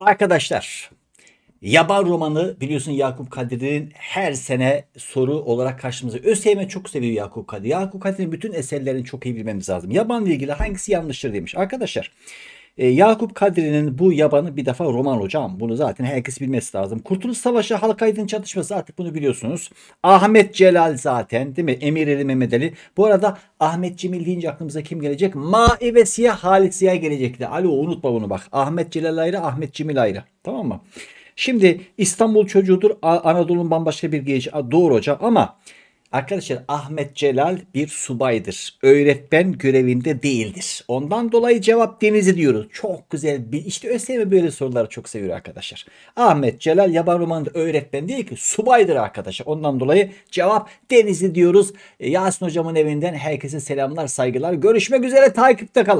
Arkadaşlar Yaban romanı biliyorsun Yakup Kadri'nin her sene soru olarak karşımıza. ÖSYM çok seviyor Yakup Kadri. Yakup Kadri'nin bütün eserlerini çok iyi bilmemiz lazım. Yaban ile ilgili hangisi yanlıştır demiş. Arkadaşlar e, Yakup Kadri'nin bu yabanı bir defa roman hocam. Bunu zaten herkes bilmesi lazım. Kurtuluş Savaşı, halk aydın çatışması artık bunu biliyorsunuz. Ahmet Celal zaten değil mi? Emir Ali Mehmet Ali. Bu arada Ahmet Cemil deyince aklımıza kim gelecek? Ma'i ve Siyah Halit Siyah gelecekti. Alo unutma bunu bak. Ahmet Celal ayrı, Ahmet Cemil ayrı. Tamam mı? Şimdi İstanbul çocuğudur. Anadolu'nun bambaşka bir genci. Doğru hocam ama Arkadaşlar Ahmet Celal bir subaydır. Öğretmen görevinde değildir. Ondan dolayı cevap denizi diyoruz. Çok güzel. Bir, işte ÖSYM böyle soruları çok seviyor arkadaşlar. Ahmet Celal yaban romanında öğretmen değil ki subaydır arkadaşlar. Ondan dolayı cevap denizi diyoruz. E, Yasin hocamın evinden herkese selamlar saygılar. Görüşmek üzere takipte kalın.